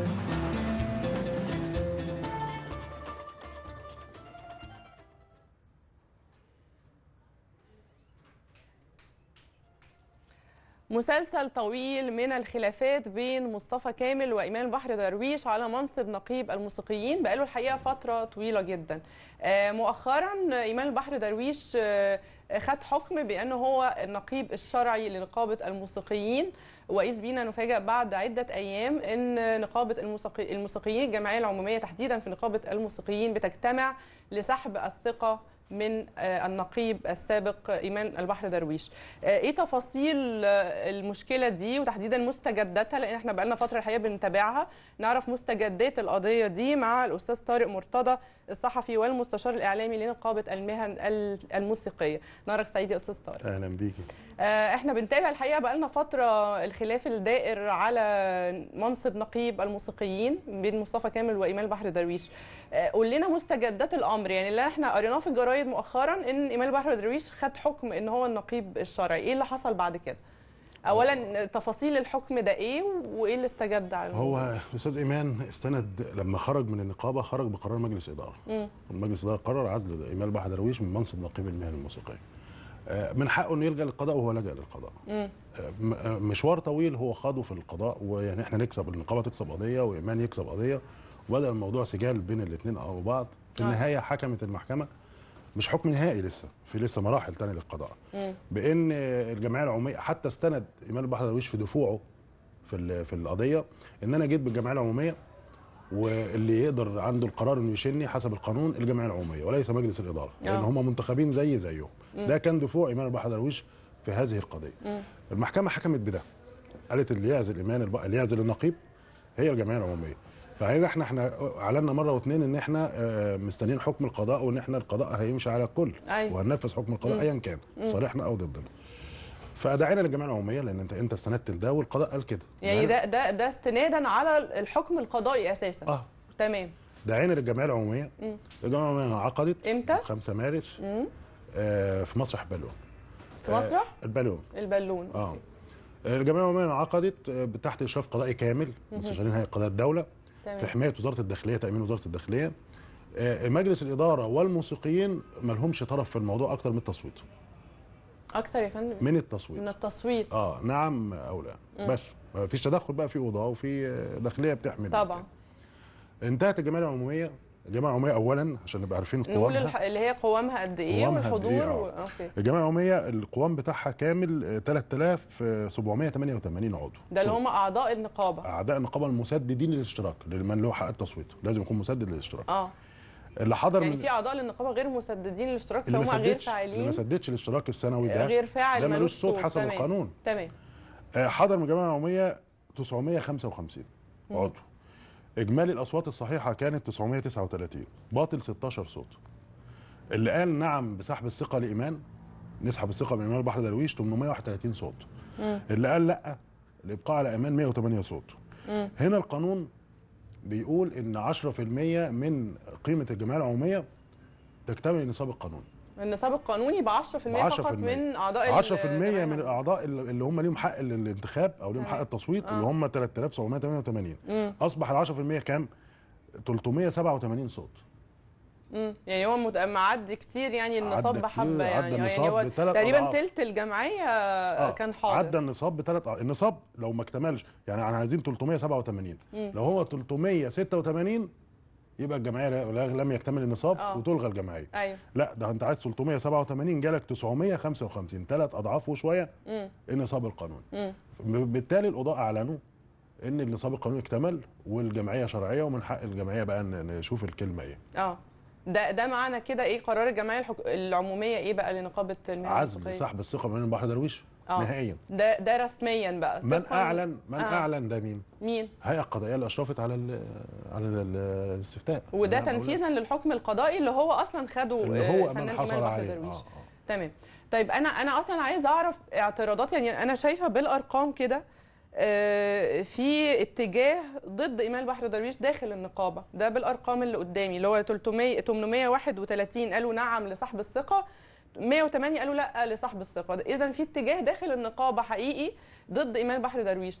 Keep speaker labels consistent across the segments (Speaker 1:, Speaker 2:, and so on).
Speaker 1: Thank you. مسلسل طويل من الخلافات بين مصطفى كامل وإيمان البحر درويش على منصب نقيب الموسيقيين بقاله الحقيقة فترة طويلة جدا آه، مؤخرا إيمان البحر درويش آه، خد حكم بأنه هو النقيب الشرعي لنقابة الموسيقيين وإذ بينا نفاجأ بعد عدة أيام أن نقابة الموسيقيين الجمعية العمومية تحديدا في نقابة الموسيقيين بتجتمع لسحب الثقة من آه، النقيب السابق ايمان البحر درويش آه، ايه تفاصيل آه، المشكله دي وتحديدا مستجداتها لان احنا بقالنا فتره الحقيقه بنتابعها نعرف مستجدات القضيه دي مع الاستاذ طارق مرتضى الصحفي والمستشار الاعلامي لنقابه المهن الموسيقيه نهارك سعيد يا استاذ طارق اهلا بيكي آه، احنا بنتابع الحقيقه بقالنا فتره الخلاف الدائر على منصب نقيب الموسيقيين بين مصطفى كامل وايمان بحر درويش آه، قول لنا مستجدات الامر يعني اللي احنا قريناه في الجرايد مؤخرا ان ايمان بحر درويش خد حكم ان هو النقيب الشرعي ايه اللي حصل بعد كده اولا تفاصيل الحكم ده ايه وايه اللي استجد على هو
Speaker 2: استاذ ايمان استند لما خرج من النقابه خرج بقرار مجلس اداره مجلس اداره قرر عزل ايمان بحر درويش من منصب نقيب المهن الموسيقيه آه، من حقه انه يلجا للقضاء وهو لجا للقضاء آه، آه، مشوار طويل هو خاضه في القضاء ويعني احنا نكسب النقابه تكسب قضيه وايمان يكسب قضيه وبدا الموضوع سجال بين الاثنين او بعض في النهايه حكمت المحكمه مش حكم نهائي لسه في لسه مراحل تانية للقضاء بان الجمعيه العموميه حتى استند ايمان البحر درويش في دفوعه في في القضيه ان انا جيت بالجمعيه العموميه واللي يقدر عنده القرار انه يشني حسب القانون الجمعيه العموميه وليس مجلس الاداره لان هم منتخبين زي زيه ده كان دفوع ايمان البحر درويش في هذه القضيه مم. المحكمه حكمت بده قالت اللي يعزل ايمان الب... اللي يعزل النقيب هي الجمعيه العموميه فهنا احنا احنا اعلنا مره واثنين ان احنا آه، مستنيين حكم القضاء وان احنا القضاء هيمشي على الكل أيوة. وهننفذ حكم القضاء ايا كان صالحنا او ضدنا فدعينا للجمعيه العموميه لان انت انت استندت لده والقضاء قال كده يعني, يعني ده
Speaker 1: ده ده استنادا على الحكم القضائي اساسا اه تمام
Speaker 2: دعينا للجمعيه العموميه الجمعيه العموميه عقدت امتى 5 مارس مم. آه، في مسرح بالون في مسرح؟ آه، البالون البالون اه الجمعيه العموميه انعقدت آه، تحت اشراف قضائي كامل مستشارين هيئه قضاء الدوله تمام. في حمايه وزاره الداخليه تامين وزاره الداخليه مجلس الاداره والموسيقيين ما لهمش طرف في الموضوع اكتر من التصويت
Speaker 1: اكتر يا فندم من التصويت من التصويت
Speaker 2: اه نعم او لا بس ما فيش تدخل بقى في اوضاع وفي داخليه بتحمل طبعا انتهت الجمعيه العموميه الجماعه العموميه اولا عشان نبقى عارفين قوامها نقول
Speaker 1: اللي هي قوامها قد ايه قوامها والحضور إيه و... آه. أوكي.
Speaker 2: الجماعه العموميه القوام بتاعها كامل 3788 آه، عضو ده اللي هم اعضاء النقابه اعضاء النقابه المسددين للاشتراك لمن له حق التصويت لازم يكون مسدد للاشتراك اه اللي حضر يعني في اعضاء
Speaker 1: للنقابه غير مسددين للاشتراك فهم غير فاعلين اللي ما
Speaker 2: سددش الاشتراك السنوي ده غير فاعل ده ملوش صوت حسب تمام. القانون تمام آه، حضر من الجماعه العموميه 955 عضو اجمالي الاصوات الصحيحه كانت 939 باطل 16 صوت اللي قال نعم بسحب الثقه لايمان نسحب الثقه من ايمان البحر درويش 831 صوت م. اللي قال لا الابقاء على ايمان 108 صوت م. هنا القانون بيقول ان 10% من قيمه الجمعيه العموميه تكتمل النصاب القانون
Speaker 1: النصاب القانوني ب 10% فقط من اعضاء 10%
Speaker 2: من الاعضاء اللي هم ليهم حق الانتخاب او ليهم حق التصويت آه. اللي هم 3788 اصبح ال 10% كام 387 صوت
Speaker 1: امم يعني هو معدي كتير يعني النصاب بحبه يعني يعني هو تقريبا ثلث الجمعيه آه. كان حاضر عدى
Speaker 2: النصاب بثلاث النصاب لو ما اكتملش يعني احنا عايزين 387 مم. لو هو 386 يبقى الجمعيه لم يكتمل النصاب أوه. وتلغى الجمعيه أيوه. لا ده انت عايز 387 جالك 955 ثلاث اضعاف وشويه النصاب القانوني بالتالي القضاء اعلنوا ان النصاب القانوني اكتمل والجمعيه شرعيه ومن حق الجمعيه بقى نشوف الكلمه ايه
Speaker 1: اه ده ده معنى كده ايه قرار الجمعيه الحك... العموميه ايه بقى لنقابه المهن عزم سحب
Speaker 2: الثقه من البحر درويش آه. نهائيا
Speaker 1: ده ده رسميا بقى من اعلن من آه. اعلن
Speaker 2: ده مين؟ مين؟ الهيئه القضائيه اللي اشرفت على على الاستفتاء وده تنفيذا
Speaker 1: للحكم القضائي اللي هو اصلا خده اللي آه، هو من حصل عليه آه. آه. تمام طيب انا انا اصلا عايز اعرف اعتراضات يعني انا شايفه بالارقام كده آه، في اتجاه ضد ايمان بحر درويش داخل النقابه ده بالارقام اللي قدامي اللي هو 300 831 قالوا نعم لسحب الثقه 108 قالوا لا لصاحب الثقه اذا في اتجاه داخل النقابه حقيقي ضد ايمان بحر درويش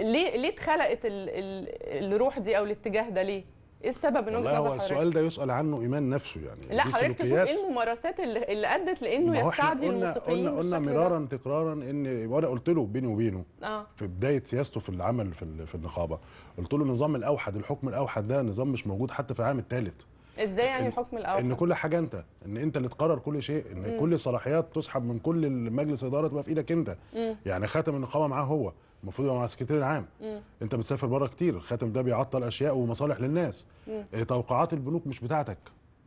Speaker 1: ليه ليه اتخلقت الروح دي او الاتجاه ده ليه ايه السبب ان هو السؤال
Speaker 2: ده يسال عنه ايمان نفسه يعني لا حضرتك تشوف ايه
Speaker 1: الممارسات اللي, اللي ادت لانه يستعدي الموسيقيين قلنا قلنا مرارا
Speaker 2: تكرارا ان وانا قلت له بيني وبينه آه. في بدايه سياسته في العمل في, في النقابه قلت له النظام الاوحد الحكم الاوحد ده نظام مش موجود حتى في العام الثالث
Speaker 1: ازاي يعني الحكم الاول ان
Speaker 2: كل حاجه انت ان انت اللي تقرر كل شيء ان مم. كل الصلاحيات تسحب من كل مجلس اداره تبقى في ايدك انت مم. يعني خاتم النقابه معاه هو المفروض يبقى مع السكرتير العام مم. انت بتسافر بره كتير الخاتم ده بيعطل اشياء ومصالح للناس مم. إيه، توقعات البنوك مش بتاعتك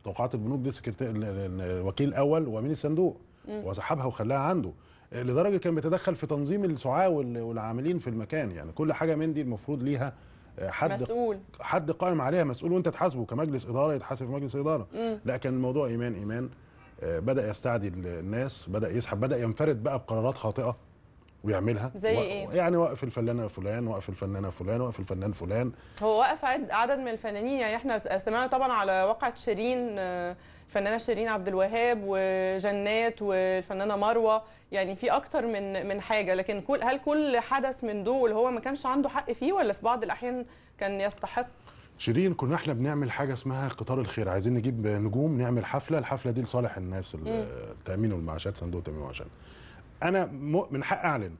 Speaker 2: توقعات البنوك دي سكرتير الوكيل الاول وامين الصندوق وسحبها وخلاها عنده إيه، لدرجه كان بيتدخل في تنظيم السعاه والعاملين في المكان يعني كل حاجه من دي المفروض ليها حد مسؤول. حد قائم عليها مسؤول وانت تحاسبه كمجلس اداره يتحاسب في مجلس اداره لا كان الموضوع ايمان ايمان آه، بدا يستعدي الناس بدا يسحب بدا ينفرد بقى بقرارات خاطئه ويعملها زي و... ايه؟ يعني وقف الفنانه فلان وقف الفنانه فلان وقف الفنان فلان
Speaker 1: هو وقف عدد من الفنانين يعني احنا سمعنا طبعا على واقعه شيرين آه، الفنانه شيرين عبد الوهاب وجنات والفنانه مروه يعني في اكتر من من حاجه لكن كل هل كل حدث من دول هو ما كانش عنده حق فيه ولا في بعض الاحيان كان يستحق
Speaker 2: شيرين كنا احنا بنعمل حاجه اسمها قطار الخير عايزين نجيب نجوم نعمل حفله الحفله دي لصالح الناس التامين والمعاشات صندوق التامين والمعاشات انا من حق اعلن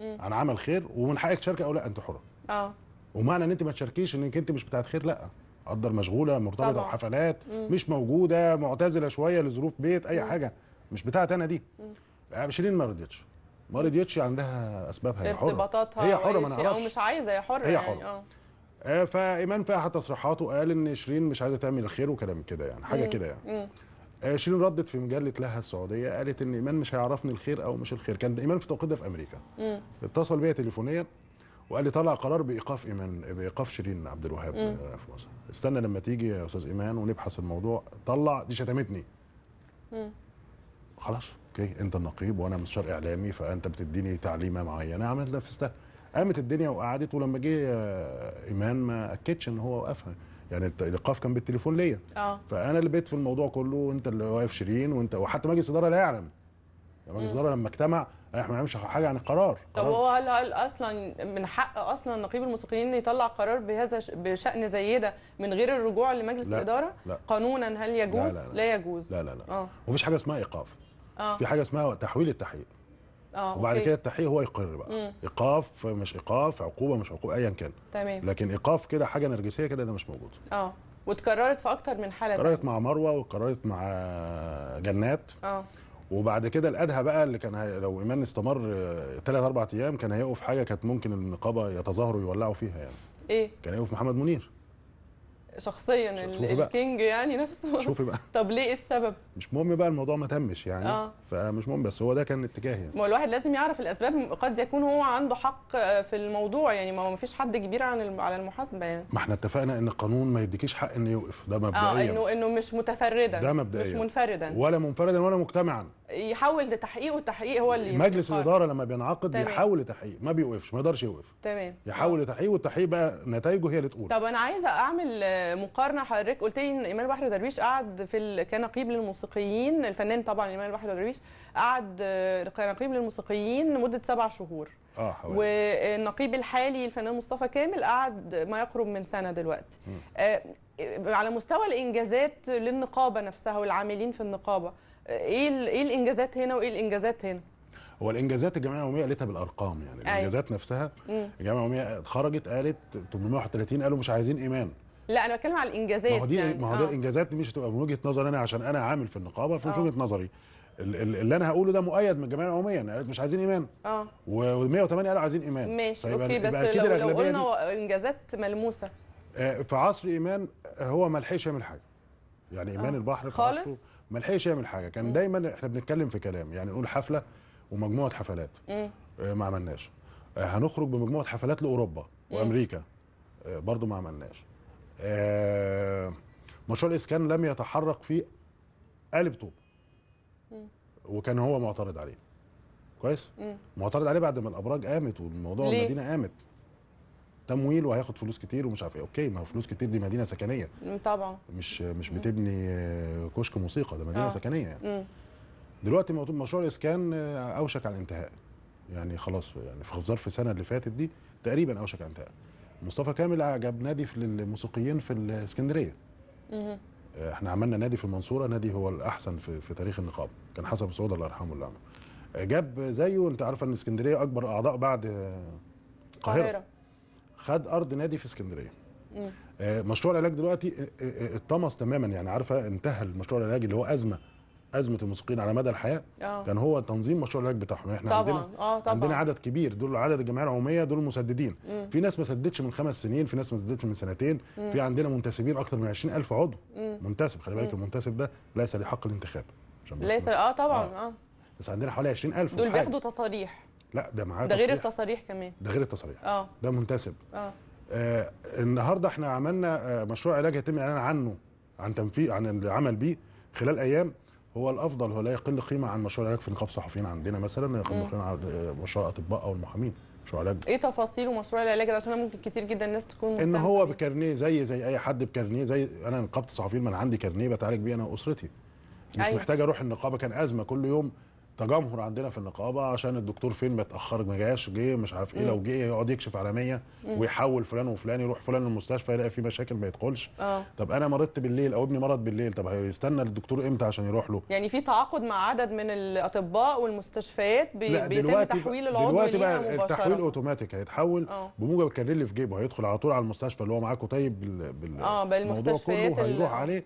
Speaker 2: عن عمل خير ومن حقك تشاركي او لا انت حره اه ومعنى ان انت ما تشاركيش انك انت مش بتاعت خير لا قدر مشغوله مرتبطه بحفلات مش موجوده معتزله شويه لظروف بيت اي مم. حاجه مش بتاعت انا دي آه، شيرين ما رضيتش ما رضيتش عندها اسبابها هي حره ارتباطاتها هي حره ما نعرفش او مش
Speaker 1: عايزه هي حره هي يعني، حره اه,
Speaker 2: آه، فايمان في احد تصريحاته قال ان شيرين مش عايزه تعمل الخير وكلام كده يعني حاجه كده يعني مم. آه، شيرين ردت في مجله لها السعوديه قالت ان ايمان مش هيعرفني الخير او مش الخير كان ايمان في توقيت في امريكا مم. اتصل بيا تليفونيا وقال لي طلع قرار بايقاف ايمان بايقاف شيرين عبد الوهاب آه، في مصر استنى لما تيجي يا استاذ ايمان ونبحث الموضوع طلع دي شتمتني خلاص اوكي انت النقيب وانا مستشار اعلامي فانت بتديني تعليمه معينه عملت نفذتها قامت الدنيا وقعدت ولما جه آه، ايمان ما اكدش ان هو وقفها يعني الايقاف كان بالتليفون ليا اه فانا اللي بقيت في الموضوع كله وانت اللي واقف شيرين وانت وحتى مجلس الاداره لا يعلم يعني مجلس الاداره لما اجتمع احنا ما بنعملش حاجه عن القرار طب
Speaker 1: هو هل هل اصلا من حق اصلا نقيب الموسيقيين يطلع قرار بهذا بشان زي ده من غير الرجوع لمجلس الاداره لا قانونا هل يجوز لا, لا, لا, لا يجوز لا لا لا, اه
Speaker 2: مفيش حاجه اسمها ايقاف آه. في حاجه اسمها تحويل التحقيق
Speaker 1: آه وبعد كده التحقيق
Speaker 2: هو يقر بقى مم. ايقاف مش ايقاف عقوبه مش عقوبه ايا كان تمام لكن ايقاف كده حاجه نرجسيه كده ده مش موجود
Speaker 1: اه واتكررت في اكتر من حاله اتكررت
Speaker 2: مع مروه واتكررت مع جنات اه وبعد كده الادهى بقى اللي كان هي... لو ايمان استمر ثلاث اربع ايام كان هيقف حاجه كانت ممكن النقابه يتظاهروا يولعوا فيها يعني ايه كان هيقف محمد منير
Speaker 1: شخصيا الكينج يعني نفسه شوفي بقى طب ليه إيه السبب
Speaker 2: مش مهم بقى الموضوع ما تمش يعني آه. فمش مهم بس هو ده كان اتجاهي يعني.
Speaker 1: ما هو الواحد لازم يعرف الاسباب قد يكون هو عنده حق في الموضوع يعني ما فيش حد كبير عن على المحاسبه يعني
Speaker 2: ما احنا اتفقنا ان القانون ما يديكيش حق انه يوقف ده آه، مبدئيا اه انه
Speaker 1: انه مش متفردا ده مبدئيا مش منفردا
Speaker 2: ولا منفردا ولا مجتمعا
Speaker 1: يحول لتحقيق والتحقيق هو اللي مجلس
Speaker 2: الاداره لما بينعقد تمام. يحاول لتحقيق ما بيوقفش ما يقدرش يوقف تمام يحاول لتحقيق والتحقيق بقى نتائجه هي اللي تقول
Speaker 1: طب انا عايزه اعمل مقارنه حضرتك قلت لي ان ايمان بحر درويش قعد في ال... كان نقيب للموسيقيين الفنان طبعا ايمان بحر درويش قعد كنقيب للموسيقيين مده سبع شهور اه حوالي والنقيب الحالي الفنان مصطفى كامل قعد ما يقرب من سنه دلوقتي آه على مستوى الانجازات للنقابه نفسها والعاملين في النقابه ايه ايه الانجازات هنا وايه الانجازات هنا
Speaker 2: هو الانجازات الجمعيه العموميه قالتها بالارقام يعني أي. أيوه. الانجازات نفسها مم. الجمعيه العموميه خرجت قالت 831 قالوا مش عايزين ايمان
Speaker 1: لا انا بتكلم على الانجازات ما هو دي يعني. ما هو دي آه.
Speaker 2: الانجازات مش هتبقى من وجهه نظري انا عشان انا عامل في النقابه فمش آه. وجهه نظري اللي انا هقوله ده مؤيد من الجمعيه العموميه ان يعني قالت مش عايزين ايمان اه و108 قالوا عايزين ايمان ماشي طيب، اوكي بس لو, لو قلنا
Speaker 1: انجازات ملموسه
Speaker 2: آه، في عصر ايمان هو ما لحقش يعمل حاجه يعني آه. ايمان آه. البحر خالص ما لحقش يعمل حاجه كان دايما احنا بنتكلم في كلام يعني نقول حفله ومجموعه حفلات مم. آه، ما عملناش آه، هنخرج بمجموعه حفلات لاوروبا وامريكا برضو ما عملناش مشروع الاسكان لم يتحرك فيه قالب طوب وكان هو معترض عليه كويس معترض عليه بعد ما الابراج قامت والموضوع المدينه قامت تمويل وهياخد فلوس كتير ومش عارف ايه اوكي ما هو فلوس كتير دي مدينه سكنيه طبعا مش مش بتبني آه، كشك موسيقى ده مدينه آه. سكنيه يعني دلوقتي مشروع الاسكان آه، اوشك على الانتهاء يعني خلاص يعني في ظرف السنه اللي فاتت دي تقريبا اوشك على الانتهاء مصطفى كامل جاب نادي في للموسيقيين في الاسكندريه آه، احنا عملنا نادي في المنصوره نادي هو الاحسن في, في تاريخ النقابه كان حسب سعود الله يرحمه اللي عمله جاب زيه انت عارفه ان اسكندريه اكبر اعضاء بعد القاهره خد ارض نادي في اسكندريه آه، مشروع العلاج دلوقتي آه، آه، اتطمس تماما يعني عارفه انتهى المشروع العلاج اللي هو ازمه ازمه الموسيقيين على مدى الحياه أوه. كان هو تنظيم مشروع العلاج بتاعهم احنا طبعًا. عندنا آه طبعًا. عندنا عدد كبير دول عدد الجمعيه العموميه دول مسددين مم. في ناس ما سددتش من خمس سنين في ناس ما سددتش من سنتين مم. في عندنا منتسبين اكثر من 20000 عضو مم. منتسب خلي بالك المنتسب ده ليس لحق الانتخاب
Speaker 1: ليس اه طبعا آه.
Speaker 2: بس عندنا حوالي 20000 دول بياخدوا
Speaker 1: تصاريح
Speaker 2: لا ده معاه ده غير
Speaker 1: التصاريح كمان
Speaker 2: ده غير التصاريح اه ده منتسب اه, آه، النهارده احنا عملنا آه، مشروع علاج يتم الاعلان عنه عن تنفيذ عن العمل بيه خلال ايام هو الافضل هو لا يقل قيمه عن مشروع علاج في نقابه الصحفيين عندنا مثلا لا يقل قيمه عن آه، مشروع الاطباء او المحامين مشروع علاج
Speaker 1: ايه تفاصيل مشروع العلاج ده عشان ممكن كتير جدا الناس تكون ان هو
Speaker 2: بكارنيه زي زي اي حد بكارنيه زي انا نقابه الصحفيين ما انا عندي كارنيه بتعالج بيه انا واسرتي مش أيوة. محتاج اروح النقابه كان ازمه كل يوم تجمهر عندنا في النقابه عشان الدكتور فين ما اتاخر ما جاش جه مش عارف ايه لو جه يقعد يكشف على 100 ويحول فلان وفلان يروح فلان المستشفى يلاقي في مشاكل ما يدخلش آه. طب انا مرضت بالليل او ابني مرض بالليل طب هيستنى الدكتور امتى عشان يروح له
Speaker 1: يعني في تعاقد مع عدد من الاطباء والمستشفيات بي بيتم تحويل العضو دلوقتي بقى التحويل
Speaker 2: اوتوماتيك هيتحول أوه. بموجب الكارنيه اللي في جيبه هيدخل على طول على المستشفى اللي هو معاكوا طيب بال... بال... اه بالمستشفيات كله هيروح عليه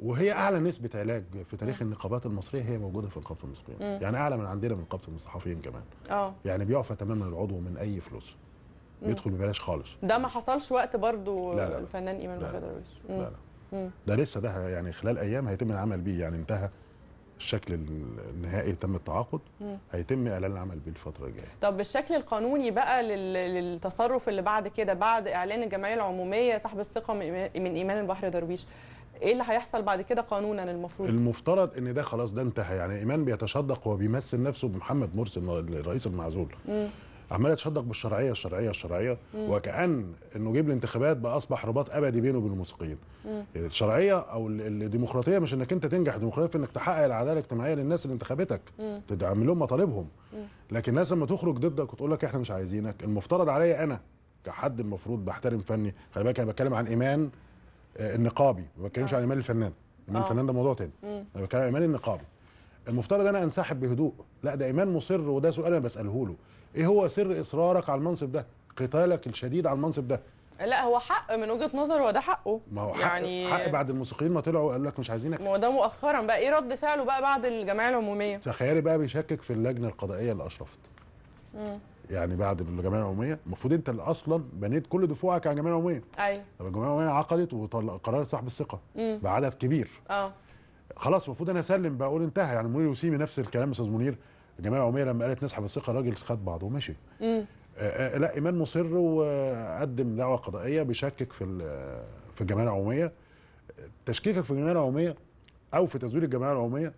Speaker 2: وهي اعلى نسبه علاج في تاريخ النقابات المصريه هي موجوده في نقابه المصريين يعني اعلى من عندنا من نقابه الصحفيين كمان اه يعني بيعفى تماما العضو من اي فلوس مم. بيدخل ببلاش خالص
Speaker 1: ده ما حصلش وقت برضو لا لا الفنان ايمان وفاء درويش لا لا
Speaker 2: ده لسه ده يعني خلال ايام هيتم العمل بيه يعني انتهى الشكل النهائي تم التعاقد مم. هيتم اعلان العمل بيه الفتره الجايه
Speaker 1: طب بالشكل القانوني بقى للتصرف اللي بعد كده بعد اعلان الجمعيه العموميه سحب الثقه من ايمان البحر درويش ايه اللي هيحصل بعد كده قانونا المفروض المفترض
Speaker 2: ان ده خلاص ده انتهى يعني ايمان بيتشدق وبيمثل نفسه بمحمد مرسي الرئيس المعزول عمال يتشدق بالشرعيه الشرعيه الشرعيه مم. وكان انه جيب الانتخابات بقى اصبح رباط ابدي بينه وبين الموسيقيين الشرعيه او الديمقراطيه مش انك انت تنجح الديمقراطيه في انك تحقق العداله الاجتماعيه للناس اللي انتخبتك تدعم لهم مطالبهم لكن الناس لما تخرج ضدك وتقول لك احنا مش عايزينك المفترض عليا انا كحد المفروض بحترم فني خلي بالك انا بتكلم عن ايمان آه، النقابي ما بتكلمش عن آه. ايمان الفنان ايمان آه. الفنان ده موضوع تاني انا بتكلم عن ايمان النقابي المفترض انا انسحب بهدوء لا ده ايمان مصر وده سؤال انا بساله له ايه هو سر اصرارك على المنصب ده قتالك الشديد على المنصب ده
Speaker 1: لا هو حق من وجهه نظره وده حقه ما هو حق يعني حق
Speaker 2: بعد الموسيقيين ما طلعوا قال لك مش عايزينك ما
Speaker 1: هو ده مؤخرا بقى ايه رد فعله بقى بعد الجمعيه العموميه
Speaker 2: تخيلي بقى بيشكك في اللجنه القضائيه اللي اشرفت مم. يعني بعد الجمعيه العموميه المفروض انت اللي اصلا بنيت كل دفوعك على الجمعيه العموميه ايوه طب الجمعيه العموميه عقدت وقررت صاحب الثقه بعدد كبير اه خلاص المفروض انا اسلم بقول انتهى يعني منير وسيمي نفس الكلام استاذ منير الجمعيه العموميه لما قالت نسحب الثقه الراجل خد بعضه ومشي امم لا ايمان مصر وقدم دعوه قضائيه بيشكك في في الجمعيه العموميه تشكيكك في الجمعيه العموميه او في تزوير الجمعيه العموميه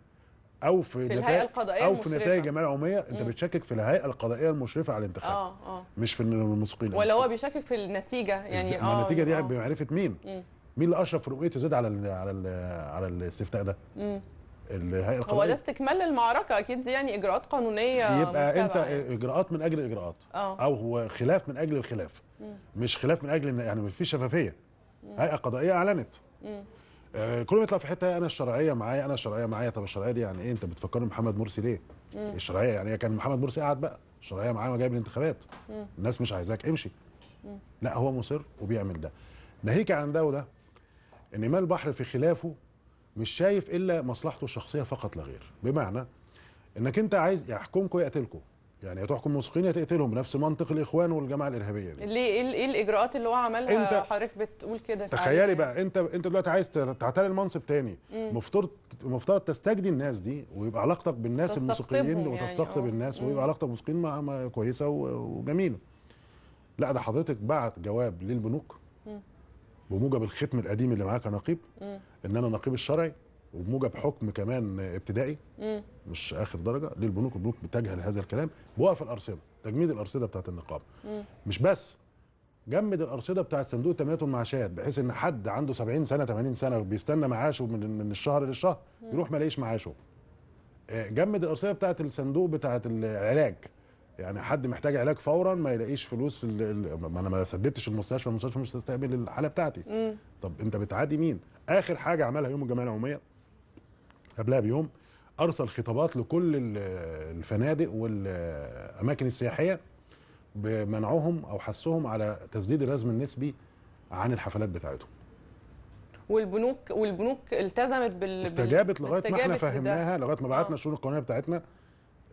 Speaker 2: او في, في الهيئه القضائيه او في نتائج الجمعيه العموميه انت بتشكك في الهيئه القضائيه المشرفه على الانتخاب اه اه مش في المسؤولين ولا
Speaker 1: هو بيشكك في النتيجه يعني اه النتيجه دي آه.
Speaker 2: بمعرفه مين مم. مين اللي اشرف في رؤيته زاد على الـ على الـ على الاستفتاء ده الهيئه القضائيه هو ده
Speaker 1: استكمال للمعركه اكيد دي يعني اجراءات قانونيه يبقى انت
Speaker 2: يعني. اجراءات من اجل الاجراءات اه او هو خلاف من اجل الخلاف مم. مش خلاف من اجل يعني مفيش شفافيه هيئه قضائيه اعلنت مم. آه، كل ما يطلع في حته انا الشرعيه معايا انا الشرعيه معايا طب الشرعيه دي يعني ايه انت بتفكرني محمد مرسي ليه؟ مم. الشرعيه يعني إيه؟ كان محمد مرسي قاعد بقى الشرعيه معايا وجايب الانتخابات مم. الناس مش عايزاك امشي مم. لا هو مصر وبيعمل ده ناهيك عن ده وده ان مال البحر في خلافه مش شايف الا مصلحته الشخصيه فقط لا غير بمعنى انك انت عايز يحكمكم يقتلكم يعني هتحكم مسلمين هتقتلهم نفس منطق الاخوان والجماعه الارهابيه دي
Speaker 1: ليه ايه, إيه الاجراءات اللي هو عملها انت حضرتك بتقول كده تخيلي
Speaker 2: بقى انت انت دلوقتي عايز تعتلي المنصب تاني مفترض مفترض تستجدي الناس دي ويبقى علاقتك بالناس الموسيقيين يعني، وتستقطب يعني الناس ويبقى علاقتك بالموسيقيين مع كويسه وجميله لا ده حضرتك بعت جواب للبنوك بموجب الختم القديم اللي معاك نقيب ان انا نقيب الشرعي وبموجب حكم كمان ابتدائي مم. مش اخر درجه للبنوك البنوك بتجهل هذا الكلام بوقف الارصده تجميد الارصده بتاعت النقابه مش بس جمد الارصده بتاعت صندوق التامينات والمعاشات بحيث ان حد عنده 70 سنه 80 سنه بيستنى معاشه من من الشهر للشهر مم. يروح ما لاقيش معاشه آه، جمد الارصده بتاعت الصندوق بتاعت العلاج يعني حد محتاج علاج فورا ما يلاقيش فلوس ما انا ما سددتش المستشفى المستشفى مش هتستقبل الحاله بتاعتي مم. طب انت بتعادي مين اخر حاجه عملها يوم الجمعيه العموميه قبلها بيوم ارسل خطابات لكل الفنادق والاماكن السياحيه بمنعهم او حثهم على تسديد الرزم النسبي عن الحفلات بتاعتهم
Speaker 1: والبنوك والبنوك التزمت بال استجابت لغايه ما احنا فهمناها
Speaker 2: لغايه ما بعتنا الشؤون آه. القانونيه بتاعتنا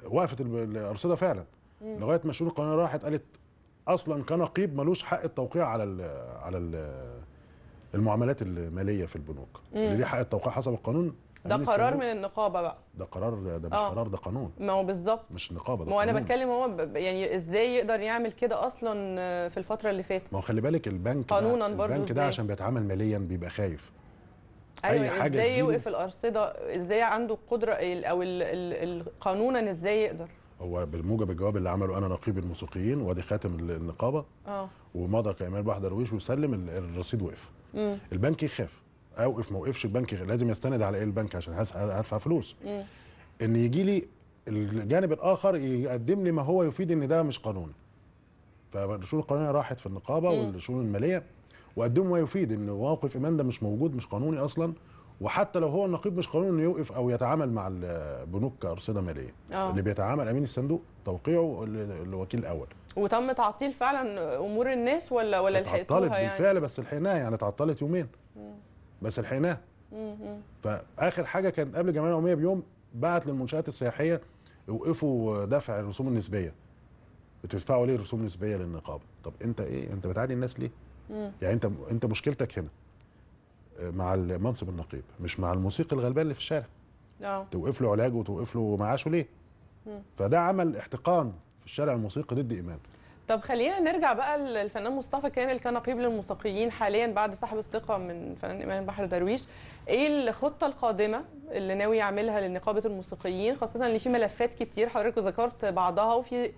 Speaker 2: وقفت الارصده فعلا مم. لغايه ما الشؤون القانونيه راحت قالت اصلا كنقيب ملوش حق التوقيع على الـ على الـ المعاملات الماليه في البنوك مم. اللي ليه حق التوقيع حسب القانون ده قرار من
Speaker 1: النقابه بقى
Speaker 2: ده قرار ده مش آه. قرار ده قانون ما هو بالظبط مش نقابه ده ما انا بتكلم
Speaker 1: هو يعني ازاي يقدر يعمل كده اصلا في الفتره اللي فاتت ما هو
Speaker 2: خلي بالك البنك قانونا برضه البنك ده عشان بيتعامل ماليا بيبقى خايف
Speaker 1: ايوه أي حاجة ازاي يوقف الارصده ازاي عنده القدره او قانونا ازاي يقدر
Speaker 2: هو بموجب الجواب اللي عمله انا نقيب الموسيقيين وادي خاتم النقابه اه ومضى كمال بحضر ويش وسلم الرصيد وقف البنك يخاف اوقف ما اوقفش البنك لازم يستند على ايه البنك عشان هدفع فلوس مم. ان يجي لي الجانب الاخر يقدم لي ما هو يفيد ان ده مش قانوني فالشؤون القانونيه راحت في النقابه والشؤون الماليه وقدموا ما يفيد ان موقف ايمان ده مش موجود مش قانوني اصلا وحتى لو هو النقيب مش قانوني انه يوقف او يتعامل مع البنوك كارصده ماليه أوه. اللي بيتعامل امين الصندوق توقيعه الوكيل الاول
Speaker 1: وتم تعطيل فعلا امور الناس ولا ولا لحقتوها يعني تعطلت بالفعل
Speaker 2: بس لحقناها يعني تعطلت يومين مم. بس لحقناها فاخر حاجه كانت قبل الجمعيه العموميه بيوم بعت للمنشات السياحيه يوقفوا دفع الرسوم النسبيه بتدفعوا ليه الرسوم النسبيه للنقابه طب انت ايه انت بتعادي الناس ليه مم. يعني انت انت مشكلتك هنا آه، مع منصب النقيب مش مع الموسيقي الغلبان اللي في الشارع اه توقف له علاجه وتوقف له معاشه ليه مم. فده عمل احتقان في الشارع الموسيقي ضد ايمان
Speaker 1: طب خلينا نرجع بقى للفنان مصطفى كامل كنقيب للموسيقيين حاليا بعد سحب الثقه من فنان امام بحر درويش ايه الخطه القادمه اللي ناوي يعملها لنقابه الموسيقيين خاصه ان في ملفات كتير حضرتك ذكرت بعضها وفي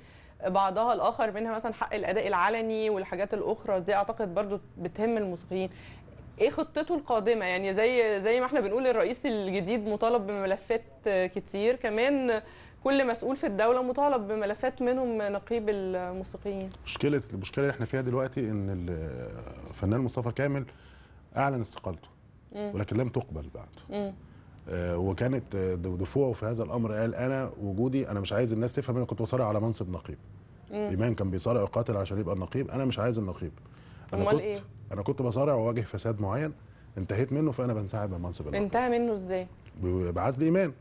Speaker 1: بعضها الاخر منها مثلا حق الاداء العلني والحاجات الاخرى دي اعتقد برضو بتهم الموسيقيين ايه خطته القادمه يعني زي زي ما احنا بنقول الرئيس الجديد مطالب بملفات كتير كمان كل مسؤول في الدوله مطالب بملفات منهم نقيب الموسيقيين
Speaker 2: مشكله المشكله اللي احنا فيها دلوقتي ان الفنان مصطفى كامل اعلن استقالته ولكن لم تقبل بعد آه وكانت دفوعه في هذا الامر قال انا وجودي انا مش عايز الناس تفهم انا كنت بصارع على منصب نقيب ايمان كان بيصارع ويقاتل عشان يبقى النقيب انا مش عايز النقيب انا كنت إيه؟ انا كنت بصارع وواجه فساد معين انتهيت منه فانا بنسحب من منصب النقيب
Speaker 1: انتهى منه ازاي؟
Speaker 2: بعزل ايمان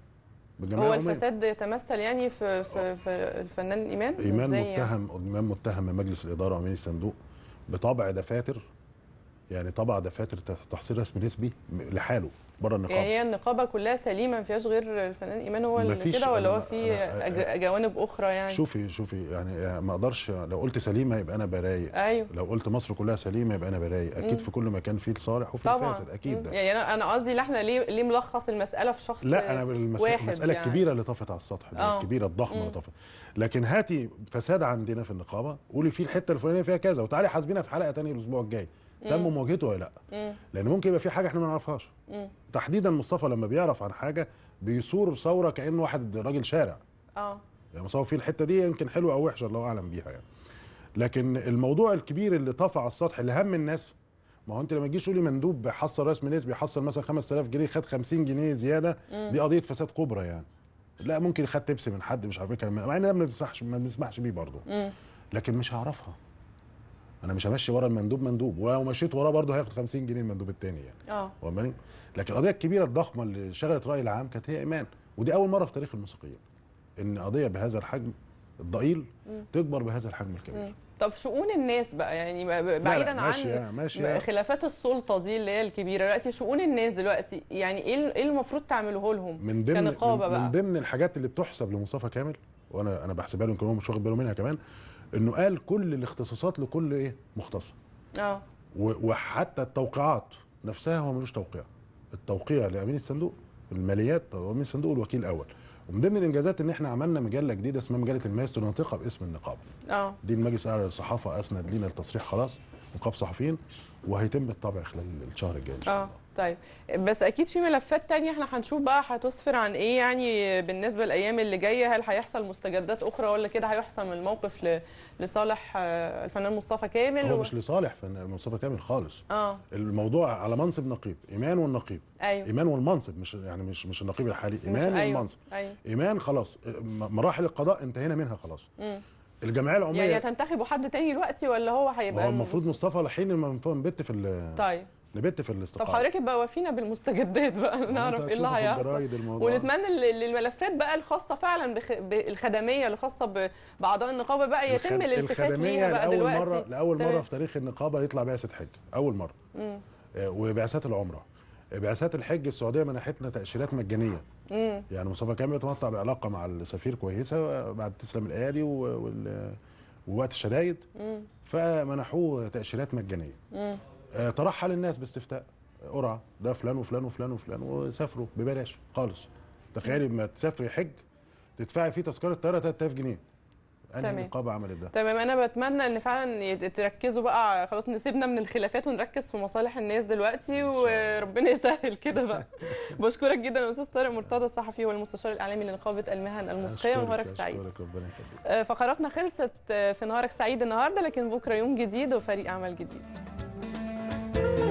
Speaker 2: بجميع هو الفساد
Speaker 1: يتمثل يعني في في, آه. في الفنان ايمان ايمان متهم
Speaker 2: ايمان متهم مجلس الاداره وامين الصندوق بطبع دفاتر يعني طبع دفاتر تحصيل رسمي نسبي لحاله بره النقابه يعني
Speaker 1: هي النقابه كلها سليمه ما فيهاش غير الفنان ايمان هو اللي كده ولا هو في جوانب اخرى يعني
Speaker 2: شوفي شوفي يعني ما اقدرش لو قلت سليمه يبقى انا برايق ايوه لو قلت مصر كلها سليمه يبقى انا برايق اكيد في كل مكان في الصالح وفي طبعا. الفاسد اكيد ده
Speaker 1: يعني انا قصدي ان احنا ليه ليه ملخص المساله في شخص لا انا يعني. المساله يعني. الكبيره
Speaker 2: اللي طافت على السطح آه. الكبيره الضخمه اللي طافت لكن هاتي فساد عندنا في النقابه قولي في الحته الفلانيه فيها كذا وتعالي حاسبينها في حلقه ثانيه الاسبوع الجاي تم مواجهته ولا لا لان ممكن يبقى في حاجه احنا ما نعرفهاش تحديدا مصطفى لما بيعرف عن حاجه بيثور ثوره كانه واحد راجل شارع اه يعني مصطفى في الحته دي يمكن حلوه او وحشه الله اعلم بيها يعني لكن الموضوع الكبير اللي طفى على السطح اللي هم الناس ما هو انت لما تجيش تقولي مندوب بيحصل من ناس بيحصل مثلا 5000 جنيه خد 50 جنيه زياده مم. دي قضيه فساد كبرى يعني لا ممكن خد تبس من حد مش عارف ايه مع ان ده ما بنسمحش ما بنسمحش بيه برضه لكن مش هعرفها انا مش همشي ورا المندوب مندوب ولو مشيت وراه برضه هياخد 50 جنيه المندوب الثاني يعني اه لكن القضيه الكبيره الضخمه اللي شغلت الراي العام كانت هي ايمان ودي اول مره في تاريخ الموسيقيين ان قضيه بهذا الحجم الضئيل تكبر بهذا الحجم الكبير
Speaker 1: طب شؤون الناس بقى يعني بعيدا لا ماشي عن ماشي خلافات السلطه دي اللي هي الكبيره دلوقتي شؤون الناس دلوقتي يعني ايه ايه المفروض تعمله لهم من ضمن كنقابه بقى من
Speaker 2: ضمن الحاجات اللي بتحسب لمصطفى كامل وانا انا بحسبها له يمكن هو مش واخد باله منها كمان انه قال كل الاختصاصات لكل ايه مختص اه وحتى التوقيعات نفسها هو ملوش توقيع التوقيع لامين الصندوق الماليات امين الصندوق الوكيل الاول ومن ضمن الانجازات ان احنا عملنا مجله جديده اسمها مجله المايسترو ناطقه باسم النقابه اه دي المجلس الاعلى للصحافه اسند لينا التصريح خلاص نقاب صحفيين وهيتم الطبع خلال
Speaker 1: الشهر الجاي ان شاء اه. الله طيب بس اكيد في ملفات تانية احنا هنشوف بقى هتسفر عن ايه يعني بالنسبه الايام اللي جايه هل هيحصل مستجدات اخرى ولا كده هيحسم الموقف لصالح آه، الفنان مصطفى كامل هو و... مش
Speaker 2: لصالح فنان مصطفى كامل خالص اه الموضوع على منصب نقيب ايمان والنقيب أيوه. ايمان والمنصب مش يعني مش مش النقيب الحالي ايمان أيوه. والمنصب أيوه. ايمان خلاص مراحل القضاء انتهينا منها خلاص م. الجمعيه العموميه يعني
Speaker 1: تنتخبوا حد تاني دلوقتي ولا هو هيبقى هو المفروض
Speaker 2: مصطفى لحين ما بت في ال طيب نبت في الاستقاله طب
Speaker 1: حضرتك بقى وافينا بالمستجدات بقى يعني نعرف ايه اللي هيحصل ونتمنى للملفات بقى الخاصه فعلا بخ... الخدميه ب... باعضاء النقابه بقى يتم الخد... الالتفات ليها بقى لأول دلوقتي مرة لاول مره في
Speaker 2: تاريخ النقابه يطلع بعثه حج اول مره امم وبعثات العمره بعثات الحج السعوديه منحتنا تاشيرات مجانيه مم. يعني مصطفى كامل تمتع بعلاقه مع السفير كويسه بعد تسلم الايادي وال... ووقت الشدايد فمنحوه تاشيرات مجانيه مم. طرحها آه، للناس باستفتاء قرعه ده فلان وفلان وفلان وفلان وسافروا ببلاش خالص تخيلي ما تسافري حج تدفعي فيه تذكره طياره 3000 جنيه انا النقابه عملت ده
Speaker 1: تمام انا بتمنى ان فعلا تركزوا بقى خلاص نسيبنا من الخلافات ونركز في مصالح الناس دلوقتي وربنا يسهل كده بقى بشكرك جدا يا استاذ طارق مرتضى الصحفي والمستشار الاعلامي لنقابه المهن المسقيه ونهارك سعيد آه، فقراتنا خلصت آه، في نهارك سعيد النهارده لكن بكره يوم جديد وفريق عمل جديد Bye.